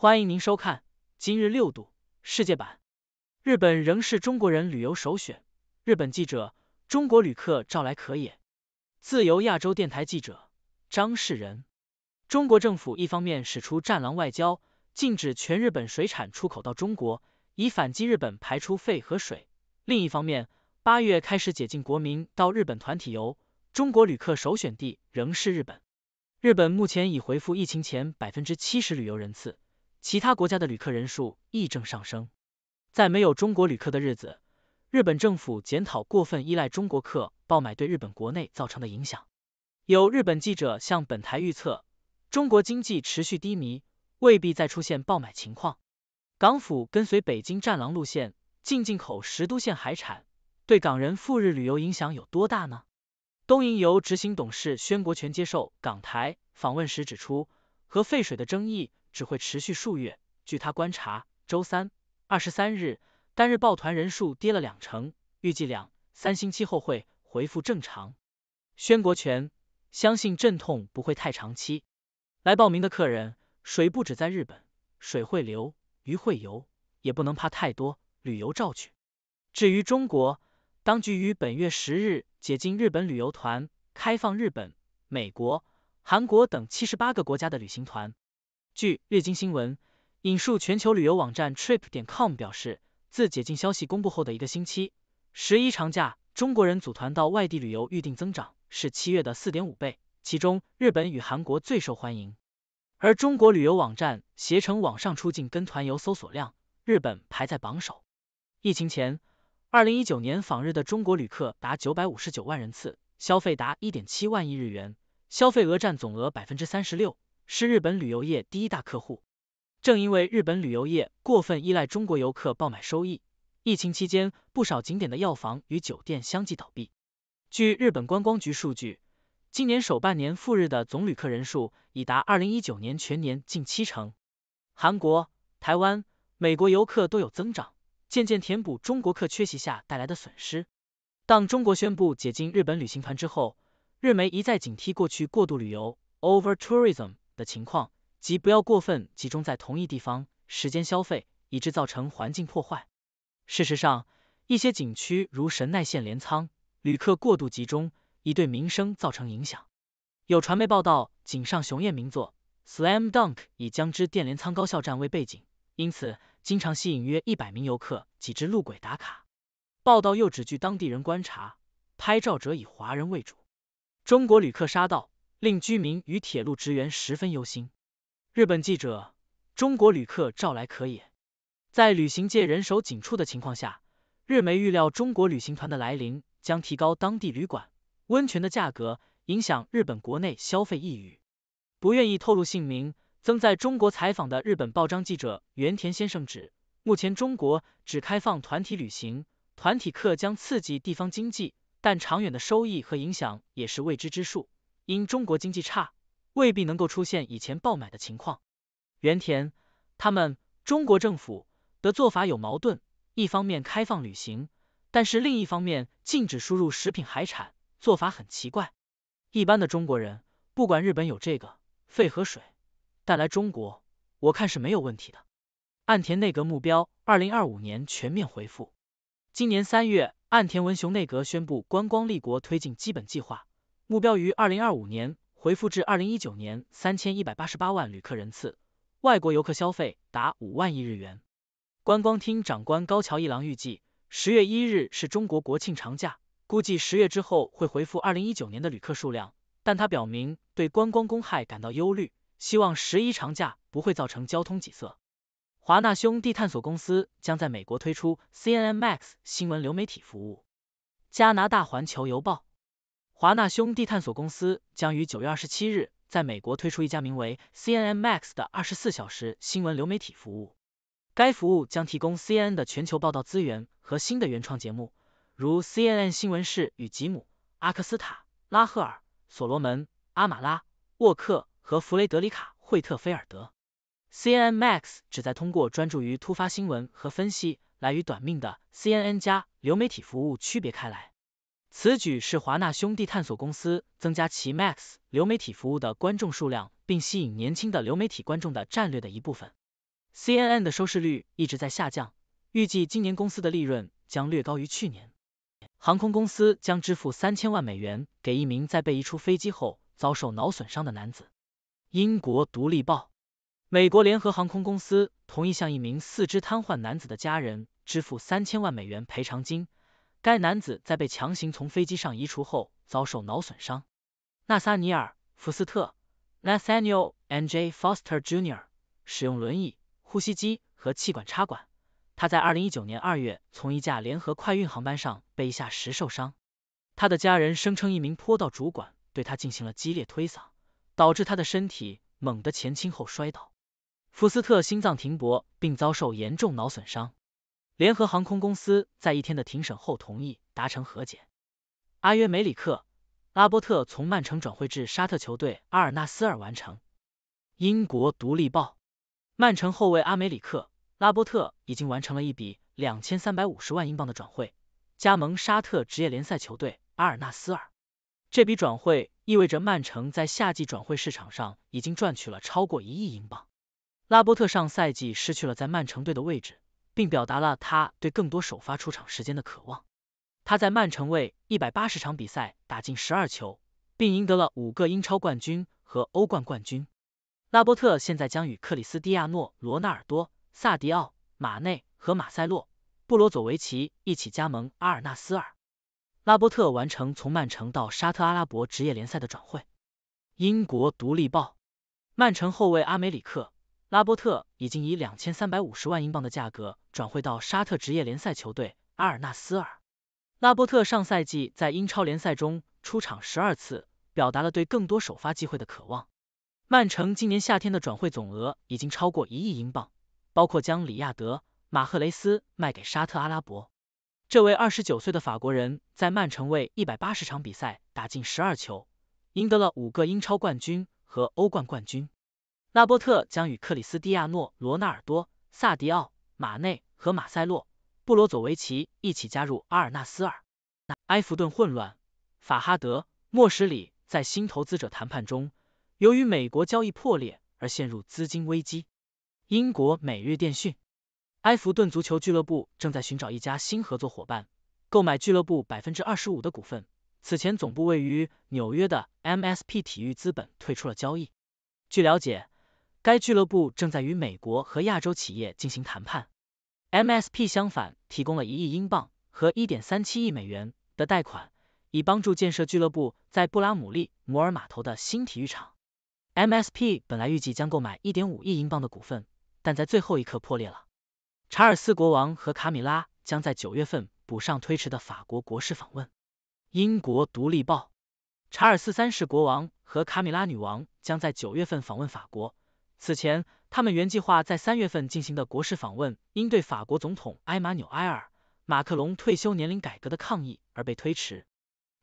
欢迎您收看今日六度世界版。日本仍是中国人旅游首选。日本记者，中国旅客照来可也。自由亚洲电台记者张世仁。中国政府一方面使出战狼外交，禁止全日本水产出口到中国，以反击日本排出废和水；另一方面，八月开始解禁国民到日本团体游。中国旅客首选地仍是日本。日本目前已恢复疫情前百分之七十旅游人次。其他国家的旅客人数亦正上升。在没有中国旅客的日子，日本政府检讨过分依赖中国客爆买对日本国内造成的影响。有日本记者向本台预测，中国经济持续低迷，未必再出现爆买情况。港府跟随北京“战狼”路线，进进口十都县海产，对港人赴日旅游影响有多大呢？东瀛游执行董事宣国权接受港台访问时指出，和废水的争议。只会持续数月。据他观察，周三二十三日单日报团人数跌了两成，预计两三星期后会恢复正常。宣国权相信阵痛不会太长期。来报名的客人，水不止在日本，水会流，鱼会游，也不能怕太多旅游照去。至于中国，当局于本月十日解禁日本旅游团，开放日本、美国、韩国等七十八个国家的旅行团。据《日经新闻》引述全球旅游网站 trip 点 com 表示，自解禁消息公布后的一个星期，十一长假中国人组团到外地旅游预订增长是七月的四点五倍，其中日本与韩国最受欢迎。而中国旅游网站携程网上出境跟团游搜索量，日本排在榜首。疫情前，二零一九年访日的中国旅客达九百五十九万人次，消费达一点七万亿日元，消费额占总额百分之三十六。是日本旅游业第一大客户。正因为日本旅游业过分依赖中国游客爆买收益，疫情期间不少景点的药房与酒店相继倒闭。据日本观光局数据，今年首半年赴日的总旅客人数已达二零一九年全年近七成。韩国、台湾、美国游客都有增长，渐渐填补中国客缺席下带来的损失。当中国宣布解禁日本旅行团之后，日媒一再警惕过去过度旅游 （over tourism）。的情况，即不要过分集中在同一地方，时间消费，以致造成环境破坏。事实上，一些景区如神奈县镰仓，旅客过度集中，已对民生造成影响。有传媒报道，井上雄彦名作《Slam Dunk》以江之电镰仓高校站为背景，因此经常吸引约一百名游客挤至路轨打卡。报道又只据当地人观察，拍照者以华人为主，中国旅客杀到。令居民与铁路职员十分忧心。日本记者，中国旅客照来可也。在旅行界人手紧促的情况下，日媒预料中国旅行团的来临将提高当地旅馆、温泉的价格，影响日本国内消费意欲。不愿意透露姓名、曾在中国采访的日本报章记者原田先生指，目前中国只开放团体旅行，团体客将刺激地方经济，但长远的收益和影响也是未知之数。因中国经济差，未必能够出现以前爆买的情况。原田他们中国政府的做法有矛盾，一方面开放旅行，但是另一方面禁止输入食品海产，做法很奇怪。一般的中国人不管日本有这个废和水，带来中国我看是没有问题的。岸田内阁目标二零二五年全面恢复。今年三月，岸田文雄内阁宣布观光立国推进基本计划。目标于二零二五年回复至二零一九年三千一百八十八万旅客人次，外国游客消费达五万亿日元。观光厅长官高桥一郎预计，十月一日是中国国庆长假，估计十月之后会回复二零一九年的旅客数量，但他表明对观光公害感到忧虑，希望十一长假不会造成交通挤塞。华纳兄弟探索公司将在美国推出 CNMAX 新闻流媒体服务。加拿大环球邮报。华纳兄弟探索公司将于九月二十七日在美国推出一家名为 CNN Max 的二十四小时新闻流媒体服务。该服务将提供 CNN 的全球报道资源和新的原创节目，如 CNN 新闻室与吉姆·阿克斯塔、拉赫尔、所罗门、阿马拉、沃克和弗雷德里卡·惠特菲尔德。CNN Max 旨在通过专注于突发新闻和分析来与短命的 CNN 加流媒体服务区别开来。此举是华纳兄弟探索公司增加其 Max 流媒体服务的观众数量，并吸引年轻的流媒体观众的战略的一部分。CNN 的收视率一直在下降，预计今年公司的利润将略高于去年。航空公司将支付三千万美元给一名在被移出飞机后遭受脑损伤的男子。英国独立报，美国联合航空公司同意向一名四肢瘫痪男子的家人支付三千万美元赔偿金。该男子在被强行从飞机上移除后，遭受脑损伤。纳萨尼尔·福斯特 （Nathaniel N. J. Foster Jr.） 使用轮椅、呼吸机和气管插管。他在二零一九年二月从一架联合快运航班上被下石受伤。他的家人声称一名坡道主管对他进行了激烈推搡，导致他的身体猛地前倾后摔倒。福斯特心脏停搏并遭受严重脑损伤。联合航空公司在一天的庭审后同意达成和解。阿约梅里克拉波特从曼城转会至沙特球队阿尔纳斯尔完成。英国《独立报》：曼城后卫阿梅里克拉波特已经完成了一笔两千三百五十万英镑的转会，加盟沙特职业联赛球队阿尔纳斯尔。这笔转会意味着曼城在夏季转会市场上已经赚取了超过一亿英镑。拉波特上赛季失去了在曼城队的位置。并表达了他对更多首发出场时间的渴望。他在曼城为一百八十场比赛打进十二球，并赢得了五个英超冠军和欧冠冠军。拉波特现在将与克里斯蒂亚诺·罗纳尔多、萨迪奥·马内和马塞洛·布罗佐维奇一起加盟阿尔纳斯尔。拉波特完成从曼城到沙特阿拉伯职业联赛的转会。英国《独立报》：曼城后卫阿梅里克拉波特已经以两千三百五十万英镑的价格。转会到沙特职业联赛球队阿尔纳斯尔。拉波特上赛季在英超联赛中出场十二次，表达了对更多首发机会的渴望。曼城今年夏天的转会总额已经超过一亿英镑，包括将里亚德·马赫雷斯卖给沙特阿拉伯。这位二十九岁的法国人在曼城为一百八十场比赛打进十二球，赢得了五个英超冠军和欧冠冠军。拉波特将与克里斯蒂亚诺·罗纳尔多、萨迪奥。马内和马塞洛、布罗佐维奇一起加入阿尔纳斯尔。埃弗顿混乱，法哈德、莫什里在新投资者谈判中，由于美国交易破裂而陷入资金危机。英国《每日电讯》：埃弗顿足球俱乐部正在寻找一家新合作伙伴，购买俱乐部百分之二十五的股份。此前总部位于纽约的 MSP 体育资本退出了交易。据了解。该俱乐部正在与美国和亚洲企业进行谈判。MSP 相反提供了一亿英镑和一点三七亿美元的贷款，以帮助建设俱乐部在布拉姆利摩尔码头的新体育场。MSP 本来预计将购买一点五亿英镑的股份，但在最后一刻破裂了。查尔斯国王和卡米拉将在九月份补上推迟的法国国事访问。英国独立报：查尔斯三世国王和卡米拉女王将在九月份访问法国。此前，他们原计划在三月份进行的国事访问，因对法国总统埃马纽埃尔·马克龙退休年龄改革的抗议而被推迟。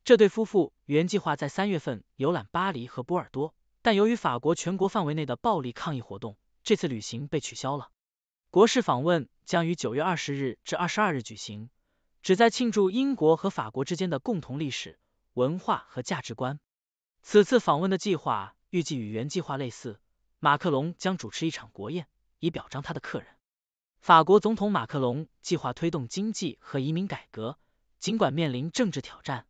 这对夫妇原计划在三月份游览巴黎和波尔多，但由于法国全国范围内的暴力抗议活动，这次旅行被取消了。国事访问将于九月二十日至二十二日举行，旨在庆祝英国和法国之间的共同历史、文化和价值观。此次访问的计划预计与原计划类似。马克龙将主持一场国宴，以表彰他的客人。法国总统马克龙计划推动经济和移民改革，尽管面临政治挑战。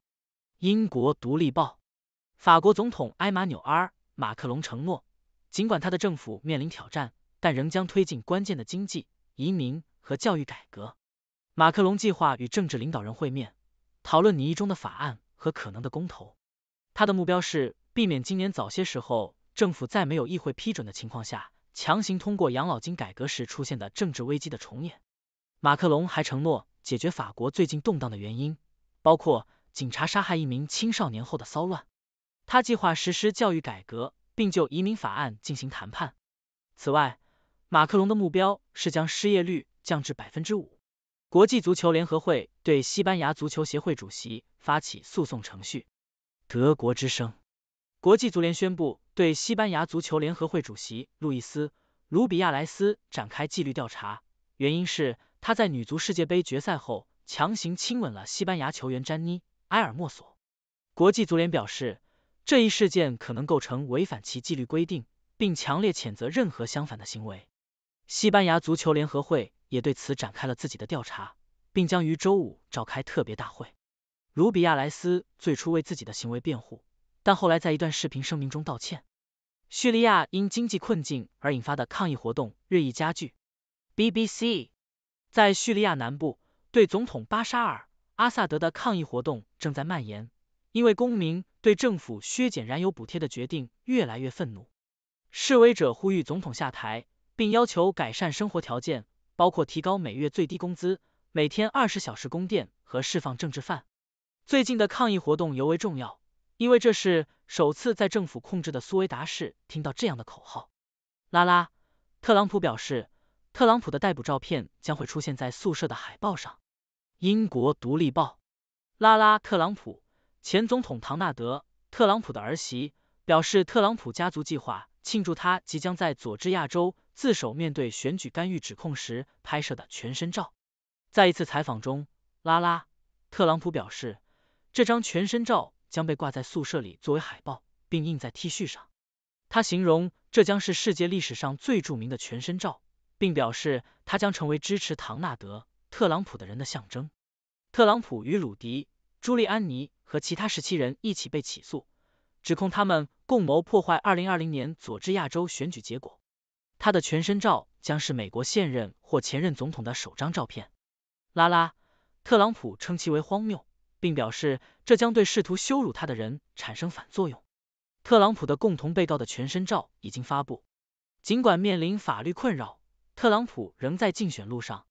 英国《独立报》：法国总统埃马纽阿尔·马克龙承诺，尽管他的政府面临挑战，但仍将推进关键的经济、移民和教育改革。马克龙计划与政治领导人会面，讨论拟中的法案和可能的公投。他的目标是避免今年早些时候。政府在没有议会批准的情况下强行通过养老金改革时出现的政治危机的重演。马克龙还承诺解决法国最近动荡的原因，包括警察杀害一名青少年后的骚乱。他计划实施教育改革，并就移民法案进行谈判。此外，马克龙的目标是将失业率降至百分之五。国际足球联合会对西班牙足球协会主席发起诉讼程序。德国之声。国际足联宣布对西班牙足球联合会主席路易斯·卢比亚莱斯展开纪律调查，原因是他在女足世界杯决赛后强行亲吻了西班牙球员詹妮·埃尔莫索。国际足联表示，这一事件可能构成违反其纪律规定，并强烈谴责任何相反的行为。西班牙足球联合会也对此展开了自己的调查，并将于周五召开特别大会。卢比亚莱斯最初为自己的行为辩护。但后来在一段视频声明中道歉。叙利亚因经济困境而引发的抗议活动日益加剧。BBC 在叙利亚南部对总统巴沙尔·阿萨德的抗议活动正在蔓延，因为公民对政府削减燃油补贴的决定越来越愤怒。示威者呼吁总统下台，并要求改善生活条件，包括提高每月最低工资、每天二十小时供电和释放政治犯。最近的抗议活动尤为重要。因为这是首次在政府控制的苏维达市听到这样的口号，拉拉特朗普表示，特朗普的逮捕照片将会出现在宿舍的海报上。英国独立报，拉拉特朗普，前总统唐纳德特朗普的儿媳表示，特朗普家族计划庆祝他即将在佐治亚州自首，面对选举干预指控时拍摄的全身照。在一次采访中，拉拉特朗普表示，这张全身照。将被挂在宿舍里作为海报，并印在 T 恤上。他形容这将是世界历史上最著名的全身照，并表示他将成为支持唐纳德·特朗普的人的象征。特朗普与鲁迪、朱利安尼和其他十七人一起被起诉，指控他们共谋破坏二零二零年佐治亚州选举结果。他的全身照将是美国现任或前任总统的首张照片。拉拉·特朗普称其为荒谬。并表示，这将对试图羞辱他的人产生反作用。特朗普的共同被告的全身照已经发布。尽管面临法律困扰，特朗普仍在竞选路上。